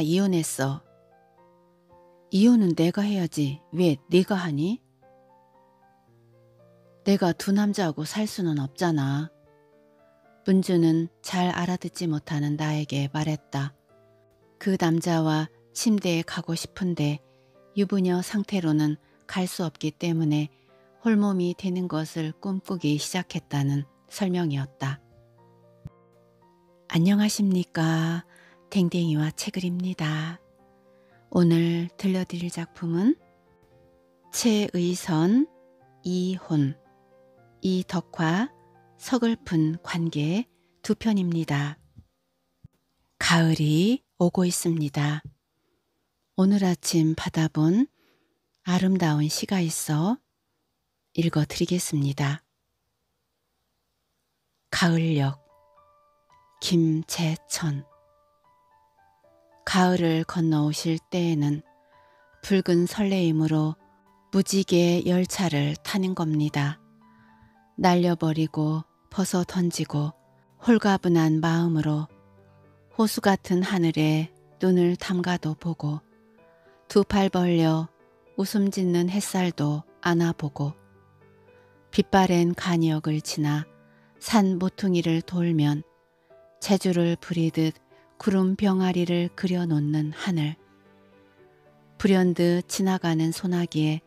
이혼했어. 이혼은 내가 해야지 왜 네가 하니? 내가 두 남자하고 살 수는 없잖아. 문주는 잘 알아듣지 못하는 나에게 말했다. 그 남자와 침대에 가고 싶은데 유부녀 상태로는 갈 수 없기 때문에 홀몸이 되는 것을 꿈꾸기 시작했다는 설명이었다. 안녕하십니까. 댕댕이와 책을입니다. 오늘 들려드릴 작품은 최의선, 이혼, 이덕화, 서글픈 관계 두 편입니다. 가을이 오고 있습니다. 오늘 아침 받아본 아름다운 시가 있어 읽어드리겠습니다. 가을역 김재천 가을을 건너오실 때에는 붉은 설레임으로 무지개 열차를 타는 겁니다. 날려버리고 벗어 던지고 홀가분한 마음으로 호수 같은 하늘에 눈을 담가도 보고 두 팔 벌려 웃음 짓는 햇살도 안아보고 빛바랜 간역을 지나 산 모퉁이를 돌면 제주를 부리듯 구름 병아리를 그려놓는 하늘. 불현듯 지나가는 소나기에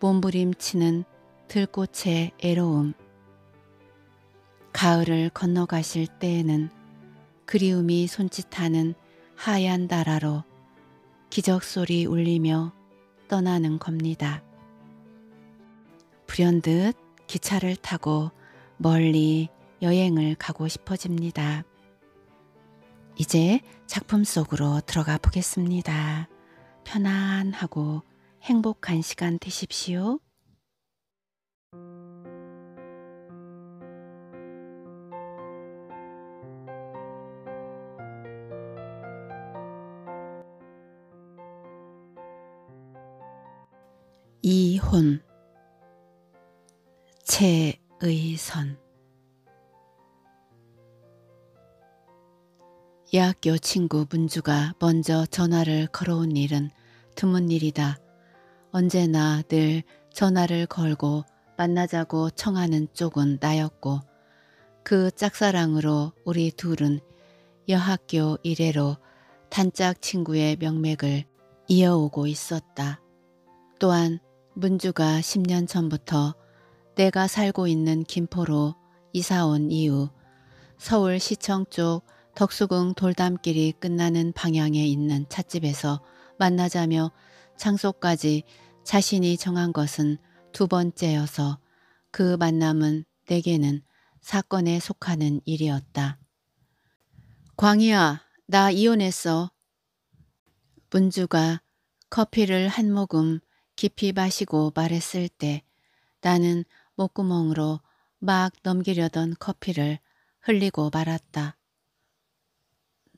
몸부림치는 들꽃의 애로움. 가을을 건너가실 때에는 그리움이 손짓하는 하얀 달아로 기적소리 울리며 떠나는 겁니다. 불현듯 기차를 타고 멀리 여행을 가고 싶어집니다. 이제 작품 속으로 들어가 보겠습니다. 편안하고 행복한 시간 되십시오. 이혼 최의선 예학교 친구 문주가 먼저 전화를 걸어온 일은 드문 일이다. 언제나 늘 전화를 걸고 만나자고 청하는 쪽은 나였고 그 짝사랑으로 우리 둘은 여학교 이래로 단짝 친구의 명맥을 이어오고 있었다. 또한 문주가 10년 전부터 내가 살고 있는 김포로 이사온 이후 서울시청 쪽 덕수궁 돌담길이 끝나는 방향에 있는 찻집에서 만나자며 장소까지 자신이 정한 것은 두 번째여서 그 만남은 내게는 사건에 속하는 일이었다. 광희야, 나 이혼했어. 문주가 커피를 한 모금 깊이 마시고 말했을 때 나는 목구멍으로 막 넘기려던 커피를 흘리고 말았다.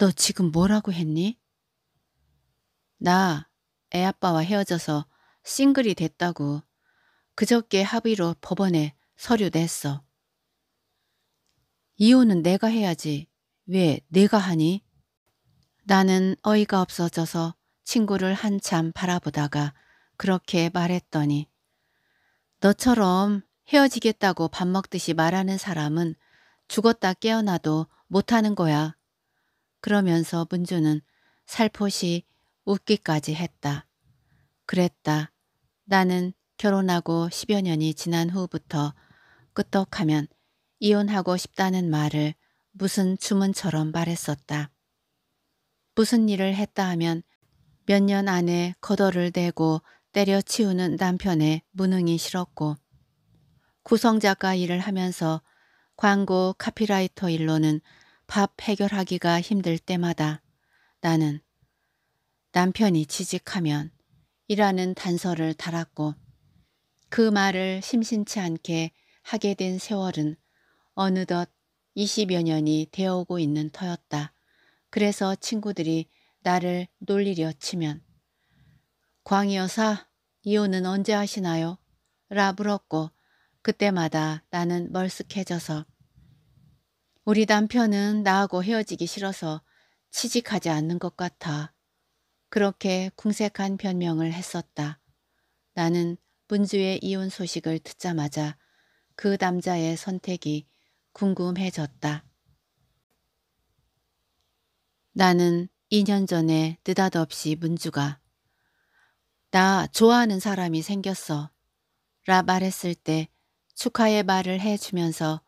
너 지금 뭐라고 했니? 나 애아빠와 헤어져서 싱글이 됐다고 그저께 합의로 법원에 서류 냈어. 이혼은 내가 해야지. 왜 내가 하니? 나는 어이가 없어져서 친구를 한참 바라보다가 그렇게 말했더니 너처럼 헤어지겠다고 밥 먹듯이 말하는 사람은 죽었다 깨어나도 못하는 거야. 그러면서 문주는 살포시 웃기까지 했다. 그랬다. 나는 결혼하고 10여 년이 지난 후부터 끄떡하면 이혼하고 싶다는 말을 무슨 주문처럼 말했었다. 무슨 일을 했다 하면 몇 년 안에 거덜을 대고 때려치우는 남편의 무능이 싫었고 구성작가 일을 하면서 광고 카피라이터 일로는 밥 해결하기가 힘들 때마다 나는 남편이 취직하면 이라는 단서를 달았고 그 말을 심심치 않게 하게 된 세월은 어느덧 20여 년이 되어오고 있는 터였다. 그래서 친구들이 나를 놀리려 치면 광희 여사 이혼은 언제 하시나요? 라 물었고 그때마다 나는 멀쓱해져서 우리 남편은 나하고 헤어지기 싫어서 취직하지 않는 것 같아. 그렇게 궁색한 변명을 했었다. 나는 문주의 이혼 소식을 듣자마자 그 남자의 선택이 궁금해졌다. 나는 2년 전에 느닷없이 문주가 나 좋아하는 사람이 생겼어 라 말했을 때 축하의 말을 해주면서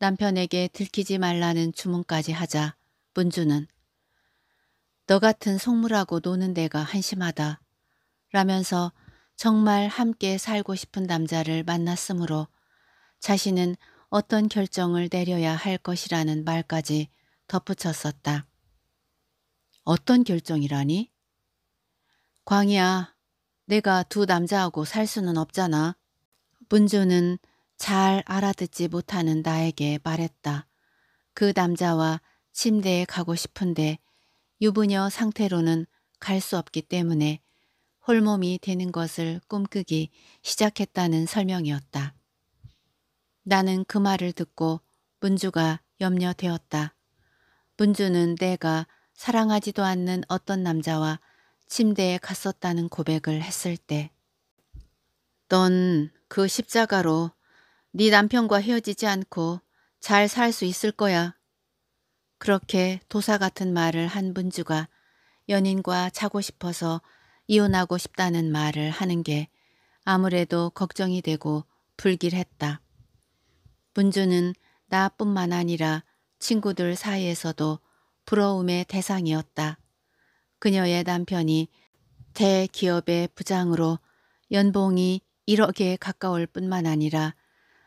남편에게 들키지 말라는 주문까지 하자 문주는 너 같은 속물하고 노는 데가 한심하다 라면서 정말 함께 살고 싶은 남자를 만났으므로 자신은 어떤 결정을 내려야 할 것이라는 말까지 덧붙였었다. 어떤 결정이라니? 광희야, 내가 두 남자하고 살 수는 없잖아. 문주는 잘 알아듣지 못하는 나에게 말했다. 그 남자와 침대에 가고 싶은데 유부녀 상태로는 갈 수 없기 때문에 홀몸이 되는 것을 꿈꾸기 시작했다는 설명이었다. 나는 그 말을 듣고 문주가 염려되었다. 문주는 내가 사랑하지도 않는 어떤 남자와 침대에 갔었다는 고백을 했을 때, 넌 그 십자가로 네 남편과 헤어지지 않고 잘 살 수 있을 거야. 그렇게 도사 같은 말을 한 분주가 연인과 자고 싶어서 이혼하고 싶다는 말을 하는 게 아무래도 걱정이 되고 불길했다. 문주는 나뿐만 아니라 친구들 사이에서도 부러움의 대상이었다. 그녀의 남편이 대기업의 부장으로 연봉이 1억에 가까울 뿐만 아니라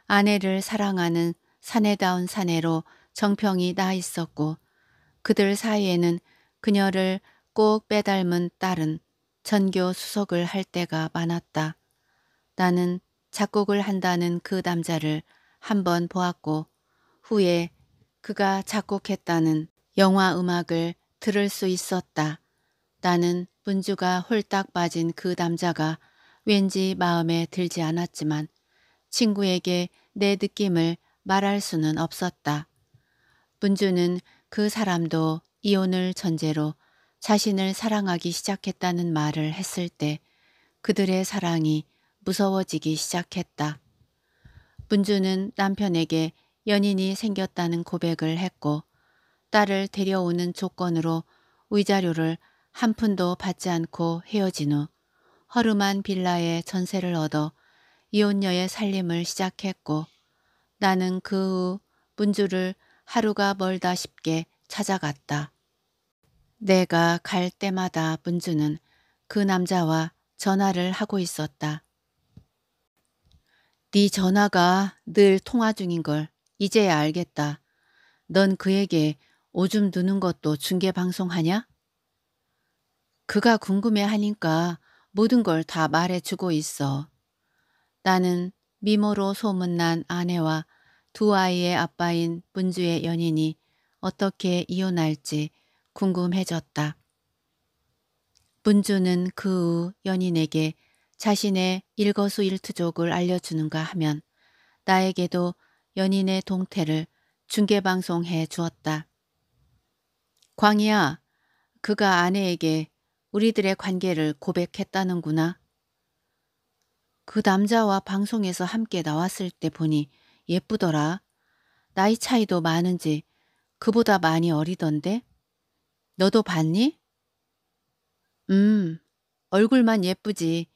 아내를 사랑하는 사내다운 사내로 정평이 나 있었고 그들 사이에는 그녀를 꼭 빼닮은 딸은 전교 수석을 할 때가 많았다. 나는 작곡을 한다는 그 남자를 한 번 보았고 후에 그가 작곡했다는 영화 음악을 들을 수 있었다. 나는 문주가 홀딱 빠진 그 남자가 왠지 마음에 들지 않았지만 친구에게 내 느낌을 말할 수는 없었다. 문주는 그 사람도 이혼을 전제로 자신을 사랑하기 시작했다는 말을 했을 때 그들의 사랑이 무서워지기 시작했다. 문주는 남편에게 연인이 생겼다는 고백을 했고 딸을 데려오는 조건으로 위자료를 한 푼도 받지 않고 헤어진 후 허름한 빌라에 전세를 얻어 이혼녀의 살림을 시작했고 나는 그 후 문주를 하루가 멀다 싶게 찾아갔다. 내가 갈 때마다 문주는 그 남자와 전화를 하고 있었다. 네 전화가 늘 통화 중인 걸 이제야 알겠다. 넌 그에게 오줌 누는 것도 중계방송하냐? 그가 궁금해 하니까 모든 걸 다 말해주고 있어. 나는 미모로 소문난 아내와 두 아이의 아빠인 문주의 연인이 어떻게 이혼할지 궁금해졌다. 문주는 그 후 연인에게 자신의 일거수일투족을 알려주는가 하면 나에게도 연인의 동태를 중계방송해 주었다. 광희야, 그가 아내에게 우리들의 관계를 고백했다는구나. 그 남자와 방송에서 함께 나왔을 때 보니 예쁘더라. 나이 차이도 많은지 그보다 많이 어리던데? 너도 봤니? 음, 얼굴만 예쁘지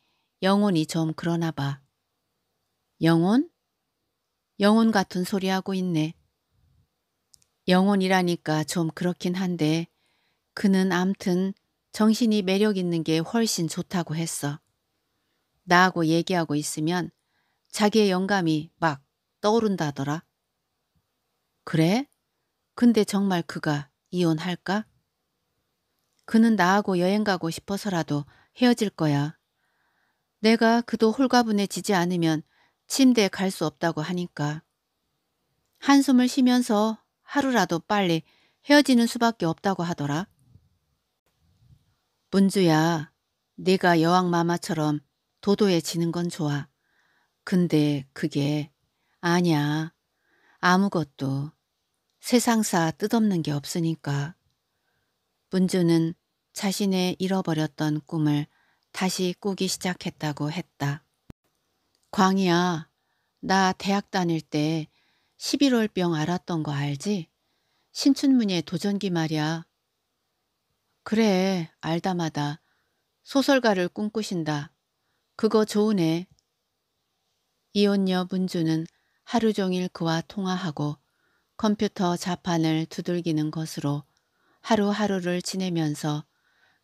영혼이 좀 그러나 봐. 영혼? 영혼 같은 소리 하고 있네. 영혼이라니까 좀 그렇긴 한데 그는 암튼 정신이 매력 있는 게 훨씬 좋다고 했어. 나하고 얘기하고 있으면 자기의 영감이 막 떠오른다더라. 그래? 근데 정말 그가 이혼할까? 그는 나하고 여행 가고 싶어서라도 헤어질 거야. 내가 그도 홀가분해지지 않으면 침대에 갈 수 없다고 하니까. 한숨을 쉬면서 하루라도 빨리 헤어지는 수밖에 없다고 하더라. 문주야, 네가 여왕 마마처럼 도도해지는 건 좋아. 근데 그게 아니야. 아무것도 세상사 뜻없는 게 없으니까. 문주는 자신의 잃어버렸던 꿈을 다시 꾸기 시작했다고 했다. 광희야, 나 대학 다닐 때 11월병 알았던거 알지? 신춘문예 도전기 말이야. 그래, 알다마다 소설가를 꿈꾸신다. 그거 좋으네. 이혼녀 문주는 하루 종일 그와 통화하고 컴퓨터 자판을 두들기는 것으로 하루하루를 지내면서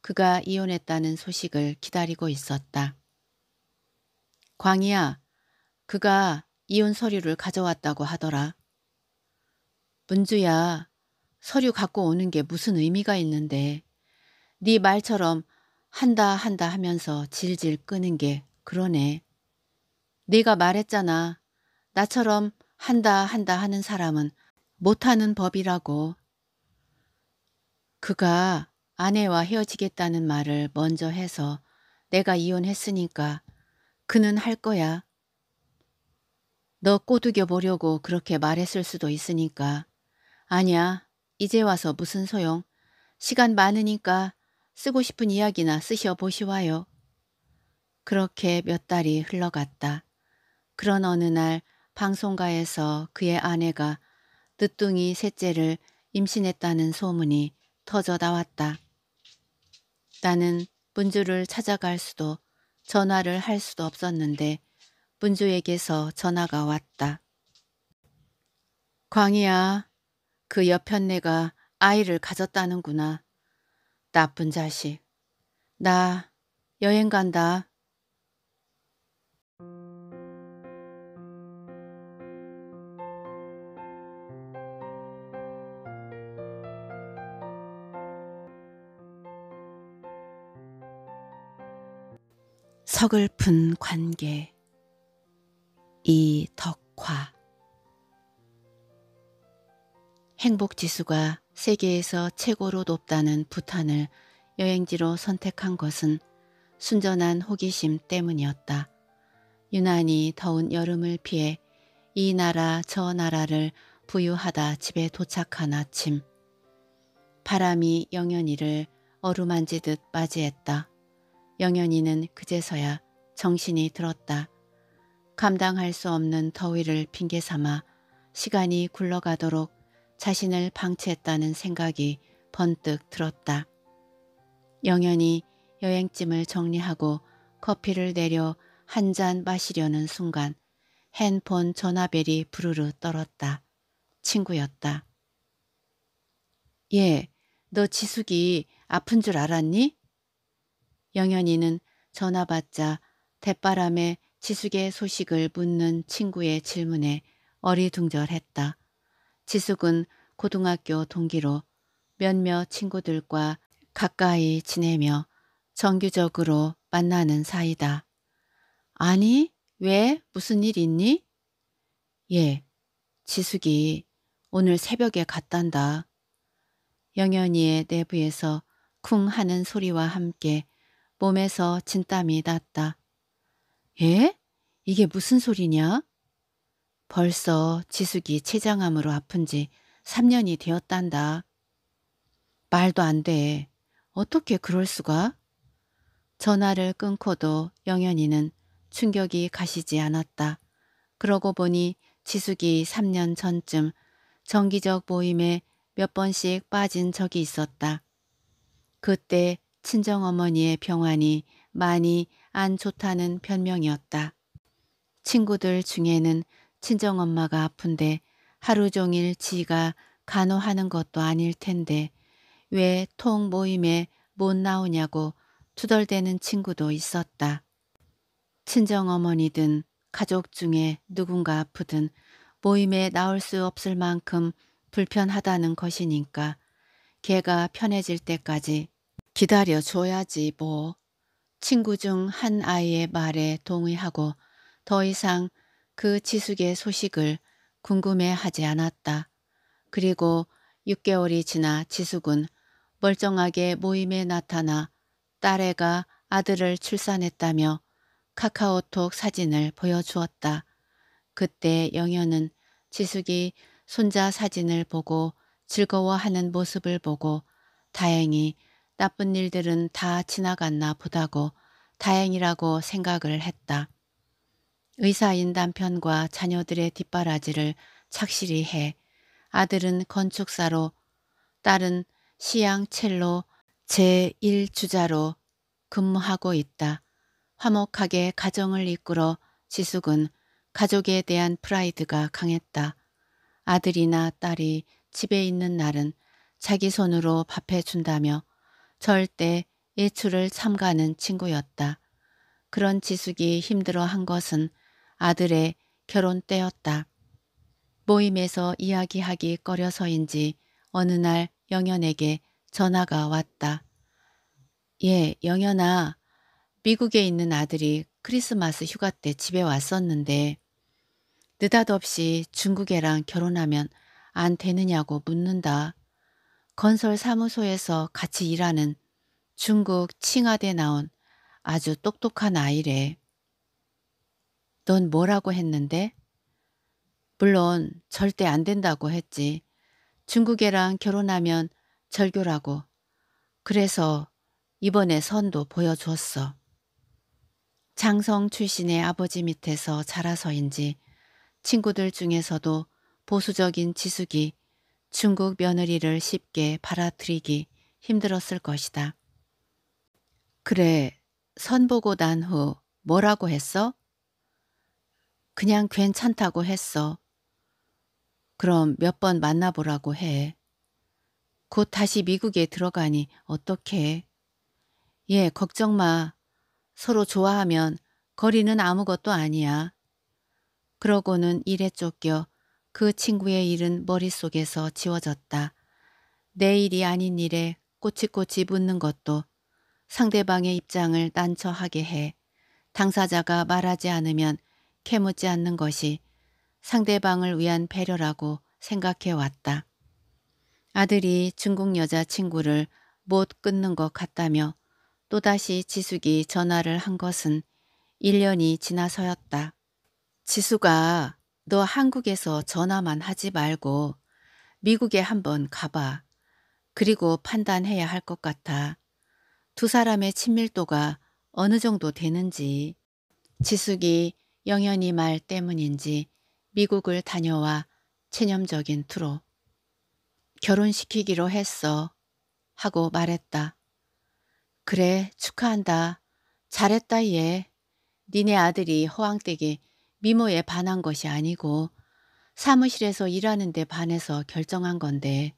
그가 이혼했다는 소식을 기다리고 있었다. 광희야, 그가 이혼 서류를 가져왔다고 하더라. 문주야, 서류 갖고 오는 게 무슨 의미가 있는데 네 말처럼 한다 한다 하면서 질질 끄는 게 그러네. 네가 말했잖아. 나처럼 한다 한다 하는 사람은 못하는 법이라고. 그가 아내와 헤어지겠다는 말을 먼저 해서 내가 이혼했으니까 그는 할 거야. 너 꼬드겨 보려고 그렇게 말했을 수도 있으니까. 아니야. 이제 와서 무슨 소용. 시간 많으니까 쓰고 싶은 이야기나 쓰셔 보시와요. 그렇게 몇 달이 흘러갔다. 그런 어느 날 방송가에서 그의 아내가 늦둥이 셋째를 임신했다는 소문이 터져 나왔다. 나는 문주를 찾아갈 수도 전화를 할 수도 없었는데 문주에게서 전화가 왔다. 광희야, 그 옆편네가 아이를 가졌다는구나. 나쁜 자식. 나 여행 간다. 서글픈 관계 이덕화 행복 지수가 세계에서 최고로 높다는 부탄을 여행지로 선택한 것은 순전한 호기심 때문이었다. 유난히 더운 여름을 피해 이 나라 저 나라를 부유하다 집에 도착한 아침 바람이 영현이를 어루만지듯 맞이했다. 영현이는 그제서야 정신이 들었다. 감당할 수 없는 더위를 핑계삼아 시간이 굴러가도록 자신을 방치했다는 생각이 번뜩 들었다. 영현이여행짐을 정리하고 커피를 내려 한 잔 마시려는 순간 핸폰 전화벨이 부르르 떨었다. 친구였다. 예, 너 지숙이 아픈 줄 알았니? 영현이는 전화 받자 대바람에 지숙의 소식을 묻는 친구의 질문에 어리둥절했다. 지숙은 고등학교 동기로 몇몇 친구들과 가까이 지내며 정규적으로 만나는 사이다. 아니, 왜? 무슨 일 있니? 예, 지숙이 오늘 새벽에 갔단다. 영현이의 내부에서 쿵 하는 소리와 함께 몸에서 진땀이 났다. 예? 이게 무슨 소리냐? 벌써 지숙이 췌장암으로 아픈 지 3년이 되었단다. 말도 안 돼. 어떻게 그럴 수가? 전화를 끊고도 영현이는 충격이 가시지 않았다. 그러고 보니 지숙이 3년 전쯤 정기적 모임에 몇 번씩 빠진 적이 있었다. 그때 친정어머니의 병환이 많이 안 좋다는 변명이었다. 친구들 중에는 친정엄마가 아픈데 하루 종일 지가 간호하는 것도 아닐 텐데 왜 통 모임에 못 나오냐고 투덜대는 친구도 있었다. 친정어머니든 가족 중에 누군가 아프든 모임에 나올 수 없을 만큼 불편하다는 것이니까 걔가 편해질 때까지 기다려줘야지 뭐. 친구 중 한 아이의 말에 동의하고 더 이상 그 지숙의 소식을 궁금해하지 않았다. 그리고 6개월이 지나 지숙은 멀쩡하게 모임에 나타나 딸애가 아들을 출산했다며 카카오톡 사진을 보여주었다. 그때 영현은 지숙이 손자 사진을 보고 즐거워하는 모습을 보고 다행히 나쁜 일들은 다 지나갔나 보다고 다행이라고 생각을 했다. 의사인 남편과 자녀들의 뒷바라지를 착실히 해 아들은 건축사로 딸은 시향 첼로 제1주자로 근무하고 있다. 화목하게 가정을 이끌어 지숙은 가족에 대한 프라이드가 강했다. 아들이나 딸이 집에 있는 날은 자기 손으로 밥해준다며 절대 예출을 참가하는 친구였다. 그런 지숙이 힘들어한 것은 아들의 결혼 때였다. 모임에서 이야기하기 꺼려서인지 어느 날 영현에게 전화가 왔다. 예, 영현아. 미국에 있는 아들이 크리스마스 휴가 때 집에 왔었는데 느닷없이 중국애랑 결혼하면 안 되느냐고 묻는다. 건설 사무소에서 같이 일하는 중국 칭하대 나온 아주 똑똑한 아이래. 넌 뭐라고 했는데? 물론 절대 안 된다고 했지. 중국애랑 결혼하면 절교라고. 그래서 이번에 선도 보여줬어. 장성 출신의 아버지 밑에서 자라서인지 친구들 중에서도 보수적인 지숙이 중국 며느리를 쉽게 받아들이기 힘들었을 것이다. 그래, 선 보고 난 후 뭐라고 했어? 그냥 괜찮다고 했어. 그럼 몇 번 만나보라고 해. 곧 다시 미국에 들어가니 어떡해. 예, 걱정 마. 서로 좋아하면 거리는 아무것도 아니야. 그러고는 일에 쫓겨 그 친구의 일은 머릿속에서 지워졌다. 내 일이 아닌 일에 꼬치꼬치 묻는 것도 상대방의 입장을 난처하게 해. 당사자가 말하지 않으면 캐묻지 않는 것이 상대방을 위한 배려라고 생각해왔다. 아들이 중국 여자친구를 못 끊는 것 같다며 또다시 지숙이 전화를 한 것은 1년이 지나서였다. 지숙아너 한국에서 전화만 하지 말고 미국에 한번 가봐. 그리고 판단해야 할 것 같아. 두 사람의 친밀도가 어느 정도 되는지. 지숙이 영현이 말 때문인지 미국을 다녀와 체념적인 투로 결혼시키기로 했어 하고 말했다. 그래 축하한다. 잘했다 얘. 니네 아들이 허황되게 미모에 반한 것이 아니고 사무실에서 일하는 데 반해서 결정한 건데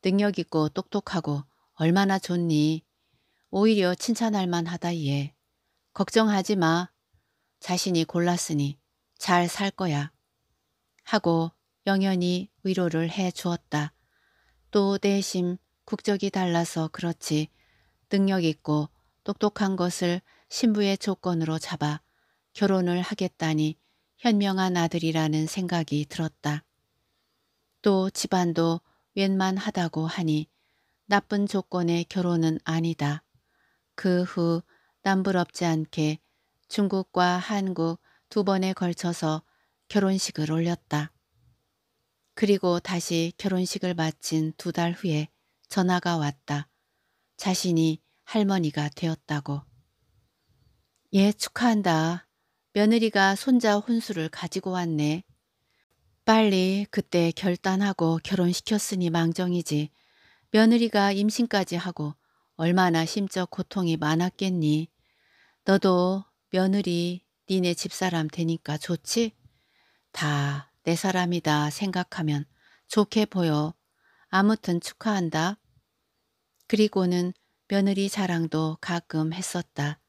능력 있고 똑똑하고 얼마나 좋니. 오히려 칭찬할 만하다 얘. 걱정하지 마. 자신이 골랐으니 잘 살 거야. 하고 영연히 위로를 해 주었다. 또대심 국적이 달라서 그렇지 능력 있고 똑똑한 것을 신부의 조건으로 잡아 결혼을 하겠다니 현명한 아들이라는 생각이 들었다. 또 집안도 웬만하다고 하니 나쁜 조건의 결혼은 아니다. 그 후 남부럽지 않게 중국과 한국 두 번에 걸쳐서 결혼식을 올렸다. 그리고 다시 결혼식을 마친 두 달 후에 전화가 왔다. 자신이 할머니가 되었다고. 예, 축하한다. 며느리가 손자 혼수를 가지고 왔네. 빨리 그때 결단하고 결혼시켰으니 망정이지. 며느리가 임신까지 하고 얼마나 심적 고통이 많았겠니. 너도 며느리 니네 집사람 되니까 좋지? 다 내 사람이다 생각하면 좋게 보여. 아무튼 축하한다. 그리고는 며느리 자랑도 가끔 했었다.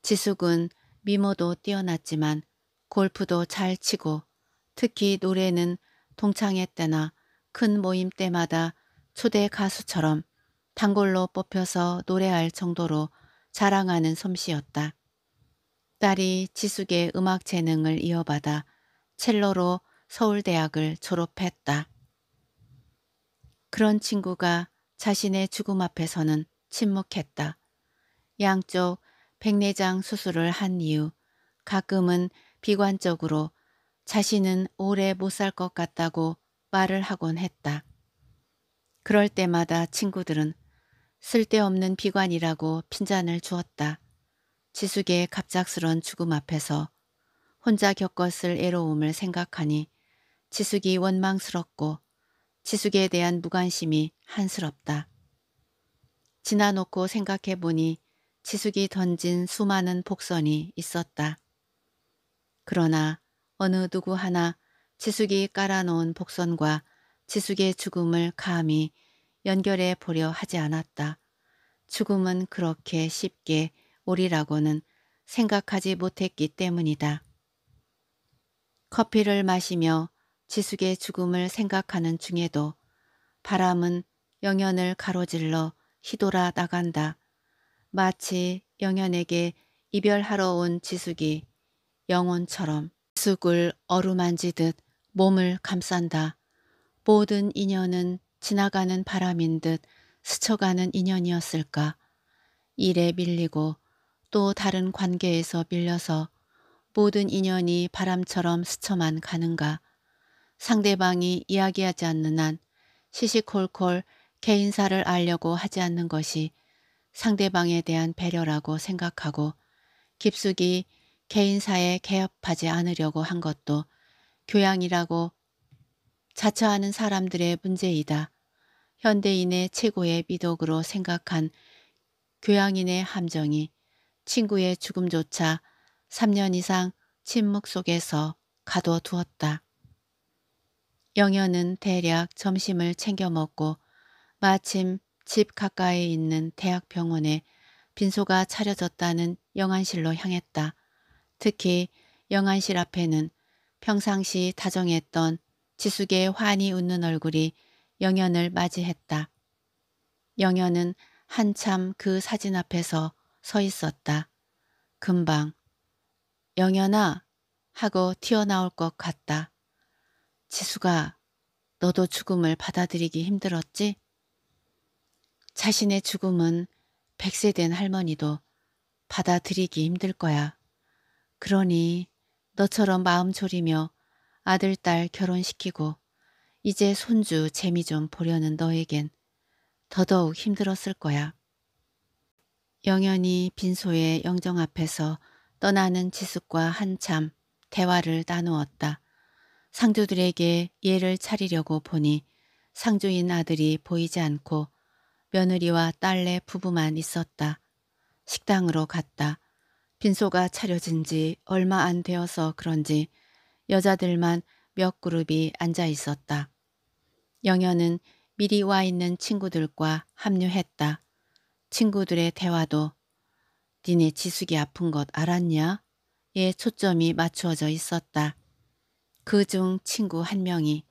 지숙은 미모도 뛰어났지만 골프도 잘 치고 특히 노래는 동창회 때나 큰 모임 때마다 초대 가수처럼 단골로 뽑혀서 노래할 정도로 자랑하는 솜씨였다. 딸이 지숙의 음악 재능을 이어받아 첼로로 서울대학을 졸업했다. 그런 친구가 자신의 죽음 앞에서는 침묵했다. 양쪽 백내장 수술을 한 이후 가끔은 비관적으로 자신은 오래 못 살 것 같다고 말을 하곤 했다. 그럴 때마다 친구들은 쓸데없는 비관이라고 핀잔을 주었다. 지숙의 갑작스런 죽음 앞에서 혼자 겪었을 애로움을 생각하니 지숙이 원망스럽고 지숙에 대한 무관심이 한스럽다. 지나놓고 생각해보니 지숙이 던진 수많은 복선이 있었다. 그러나 어느 누구 하나 지숙이 깔아놓은 복선과 지숙의 죽음을 감히 연결해 보려 하지 않았다. 죽음은 그렇게 쉽게 오리라고는 생각하지 못했기 때문이다. 커피를 마시며 지숙의 죽음을 생각하는 중에도 바람은 영현을 가로질러 휘돌아 나간다. 마치 영현에게 이별하러 온 지숙이 영혼처럼 지숙을 어루만지듯 몸을 감싼다. 모든 인연은 지나가는 바람인 듯 스쳐가는 인연이었을까. 일에 밀리고 또 다른 관계에서 밀려서 모든 인연이 바람처럼 스쳐만 가는가. 상대방이 이야기하지 않는 한 시시콜콜 개인사를 알려고 하지 않는 것이 상대방에 대한 배려라고 생각하고 깊숙이 개인사에 개입하지 않으려고 한 것도 교양이라고 자처하는 사람들의 문제이다. 현대인의 최고의 미덕으로 생각한 교양인의 함정이 친구의 죽음조차 3년 이상 침묵 속에서 가둬두었다. 영현은 대략 점심을 챙겨 먹고 마침 집 가까이에 있는 대학병원에 빈소가 차려졌다는 영안실로 향했다. 특히 영안실 앞에는 평상시 다정했던 지숙의 환히 웃는 얼굴이 영현을 맞이했다. 영현은 한참 그 사진 앞에서 서 있었다. 금방 영연아 하고 튀어나올 것 같다. 지수가 너도 죽음을 받아들이기 힘들었지? 자신의 죽음은 백세된 할머니도 받아들이기 힘들 거야. 그러니 너처럼 마음 졸이며 아들, 딸 결혼시키고 이제 손주 재미 좀 보려는 너에겐 더더욱 힘들었을 거야. 영연이 빈소의 영정 앞에서 떠나는 지숙과 한참 대화를 나누었다. 상주들에게 예를 차리려고 보니 상주인 아들이 보이지 않고 며느리와 딸내 부부만 있었다. 식당으로 갔다. 빈소가 차려진 지 얼마 안 되어서 그런지 여자들만 몇 그룹이 앉아 있었다. 영현은 미리 와 있는 친구들과 합류했다. 친구들의 대화도 니네 지숙이 아픈 것 알았냐? 에 예, 초점이 맞추어져 있었다. 그 중 친구 한 명이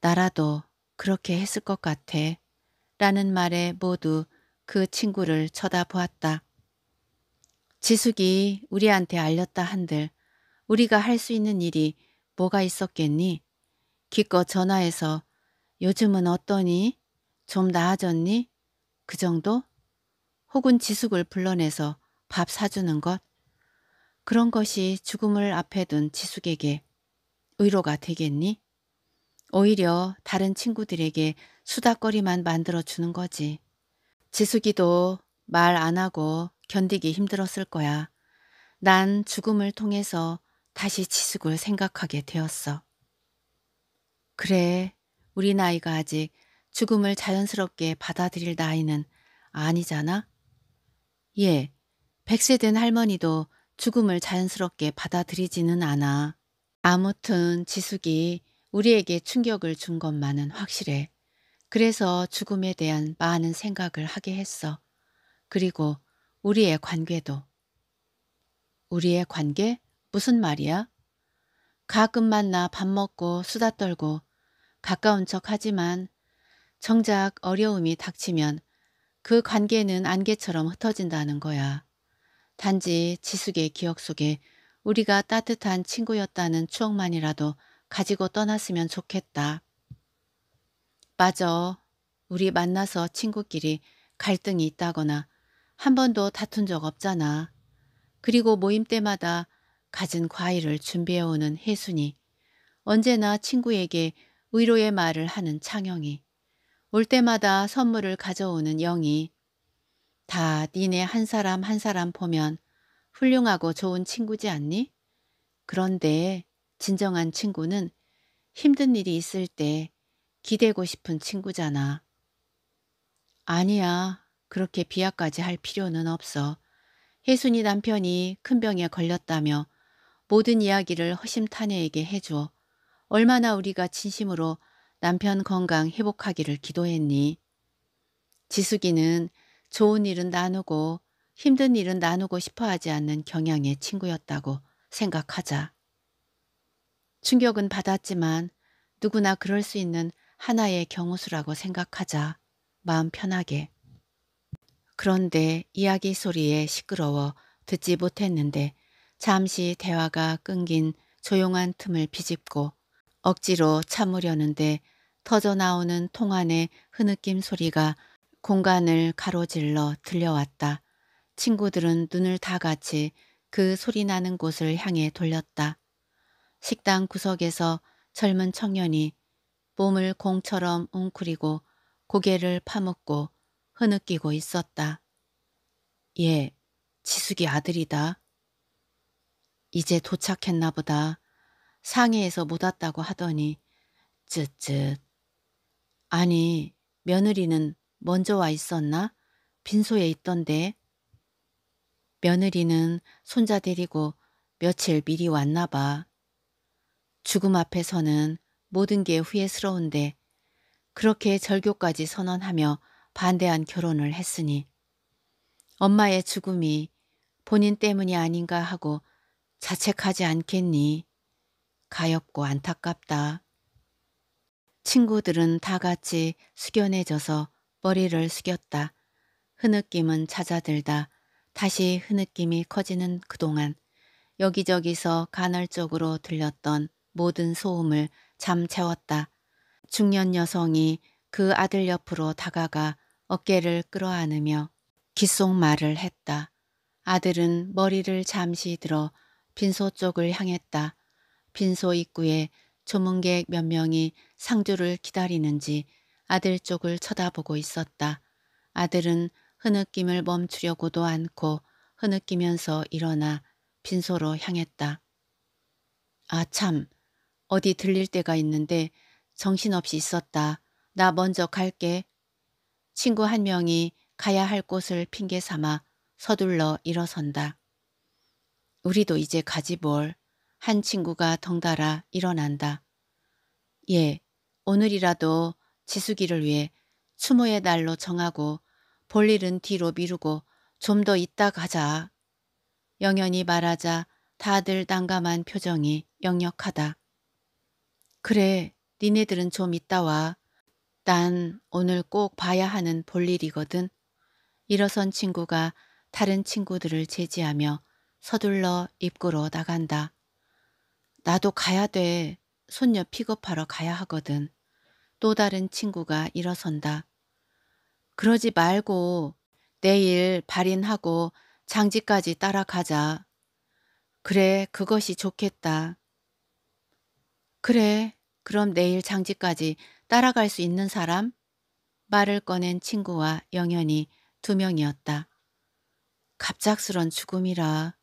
나라도 그렇게 했을 것 같아 라는 말에 모두 그 친구를 쳐다보았다. 지숙이 우리한테 알렸다 한들 우리가 할 수 있는 일이 뭐가 있었겠니? 기껏 전화해서 요즘은 어떠니? 좀 나아졌니? 그 정도? 혹은 지숙을 불러내서 밥 사주는 것 그런 것이 죽음을 앞에 둔 지숙에게 의로가 되겠니? 오히려 다른 친구들에게 수다거리만 만들어주는 거지. 지숙이도 말 안 하고 견디기 힘들었을 거야. 난 죽음을 통해서 다시 지숙을 생각하게 되었어. 그래, 우리 나이가 아직 죽음을 자연스럽게 받아들일 나이는 아니잖아? 예, 백세된 할머니도 죽음을 자연스럽게 받아들이지는 않아. 아무튼 지숙이 우리에게 충격을 준 것만은 확실해. 그래서 죽음에 대한 많은 생각을 하게 했어. 그리고 우리의 관계도. 우리의 관계? 무슨 말이야? 가끔 만나 밥 먹고 수다 떨고 가까운 척 하지만 정작 어려움이 닥치면 그 관계는 안개처럼 흩어진다는 거야. 단지 지숙의 기억 속에 우리가 따뜻한 친구였다는 추억만이라도 가지고 떠났으면 좋겠다. 맞아. 우리 만나서 친구끼리 갈등이 있다거나 한 번도 다툰 적 없잖아. 그리고 모임 때마다 가진 과일을 준비해오는 혜순이, 언제나 친구에게 위로의 말을 하는 창영이, 올 때마다 선물을 가져오는 영이 다 니네 한 사람 한 사람 보면 훌륭하고 좋은 친구지 않니? 그런데 진정한 친구는 힘든 일이 있을 때 기대고 싶은 친구잖아. 아니야. 그렇게 비하까지 할 필요는 없어. 혜순이 남편이 큰 병에 걸렸다며 모든 이야기를 허심탄회하게 해줘. 얼마나 우리가 진심으로 남편 건강 회복하기를 기도했니? 지숙이는 좋은 일은 나누고 힘든 일은 나누고 싶어 하지 않는 경향의 친구였다고 생각하자. 충격은 받았지만 누구나 그럴 수 있는 하나의 경우수라고 생각하자 마음 편하게. 그런데 이야기 소리에 시끄러워 듣지 못했는데 잠시 대화가 끊긴 조용한 틈을 비집고 억지로 참으려는데 터져나오는 통안의 흐느낌 소리가 공간을 가로질러 들려왔다. 친구들은 눈을 다 같이 그 소리 나는 곳을 향해 돌렸다. 식당 구석에서 젊은 청년이 몸을 공처럼 웅크리고 고개를 파묻고 흐느끼고 있었다. 예, 지숙이 아들이다. 이제 도착했나 보다. 상해에서 못 왔다고 하더니 쯧쯧 아니, 며느리는 먼저 와 있었나? 빈소에 있던데. 며느리는 손자 데리고 며칠 미리 왔나 봐. 죽음 앞에서는 모든 게 후회스러운데 그렇게 절교까지 선언하며 반대한 결혼을 했으니 엄마의 죽음이 본인 때문이 아닌가 하고 자책하지 않겠니? 가엽고 안타깝다. 친구들은 다 같이 숙연해져서 머리를 숙였다. 흐느낌은 찾아들다. 다시 흐느낌이 커지는 그동안 여기저기서 간헐적으로 들렸던 모든 소음을 잠채웠다. 중년 여성이 그 아들 옆으로 다가가 어깨를 끌어안으며 기속말을 했다. 아들은 머리를 잠시 들어 빈소 쪽을 향했다. 빈소 입구에 조문객 몇 명이 상주를 기다리는지 아들 쪽을 쳐다보고 있었다. 아들은 흐느낌을 멈추려고도 않고 흐느끼면서 일어나 빈소로 향했다. 아 참, 어디 들릴 데가 있는데 정신없이 있었다. 나 먼저 갈게. 친구 한 명이 가야 할 곳을 핑계 삼아 서둘러 일어선다. 우리도 이제 가지 뭘. 한 친구가 덩달아 일어난다. 예, 오늘이라도 지숙이를 위해 추모의 날로 정하고 볼 일은 뒤로 미루고 좀 더 있다 가자. 영연이 말하자 다들 난감한 표정이 역력하다. 그래, 니네들은 좀 있다 와. 난 오늘 꼭 봐야 하는 볼일이거든. 일어선 친구가 다른 친구들을 제지하며 서둘러 입구로 나간다. 나도 가야 돼. 손녀 픽업하러 가야 하거든. 또 다른 친구가 일어선다. 그러지 말고 내일 발인하고 장지까지 따라가자. 그래, 그것이 좋겠다. 그래, 그럼 내일 장지까지 따라갈 수 있는 사람? 말을 꺼낸 친구와 영현이 두 명이었다. 갑작스런 죽음이라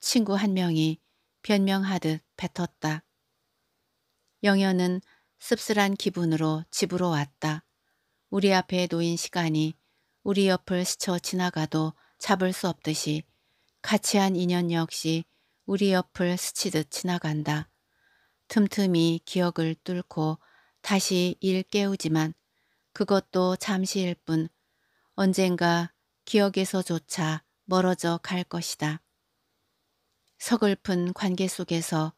친구 한 명이 변명하듯 뱉었다. 영현은 씁쓸한 기분으로 집으로 왔다. 우리 앞에 놓인 시간이 우리 옆을 스쳐 지나가도 잡을 수 없듯이 같이 한 인연 역시 우리 옆을 스치듯 지나간다. 틈틈이 기억을 뚫고 다시 일 깨우지만 그것도 잠시일 뿐 언젠가 기억에서조차 멀어져 갈 것이다. 서글픈 관계 속에서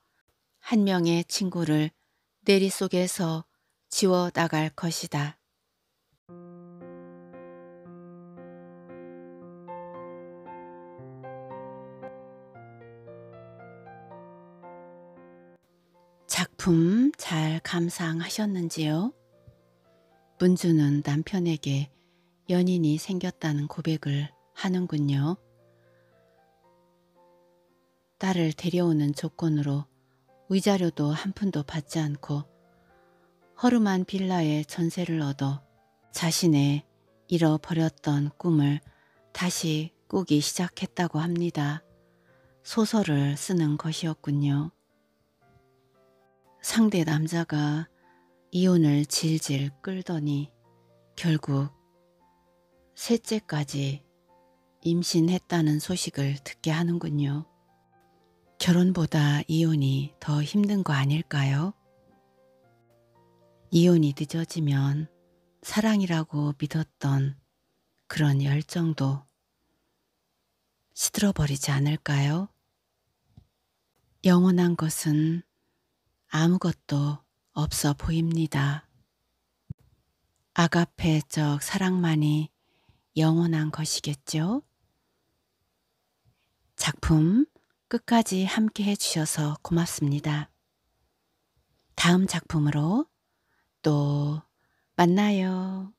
한 명의 친구를 내리 속에서 지워 나갈 것이다. 작품 잘 감상하셨는지요? 문주는 남편에게 연인이 생겼다는 고백을 하는군요. 딸을 데려오는 조건으로 위자료도한 푼도 받지 않고 허름한 빌라에 전세를 얻어 자신의 잃어버렸던 꿈을 다시 꾸기 시작했다고 합니다. 소설을 쓰는 것이었군요. 상대 남자가 이혼을 질질 끌더니 결국 셋째까지 임신했다는 소식을 듣게 하는군요. 결혼보다 이혼이 더 힘든 거 아닐까요? 이혼이 늦어지면 사랑이라고 믿었던 그런 열정도 시들어버리지 않을까요? 영원한 것은 아무것도 없어 보입니다. 아가페적 사랑만이 영원한 것이겠죠? 작품 끝까지 함께 해주셔서 고맙습니다. 다음 작품으로 또 만나요.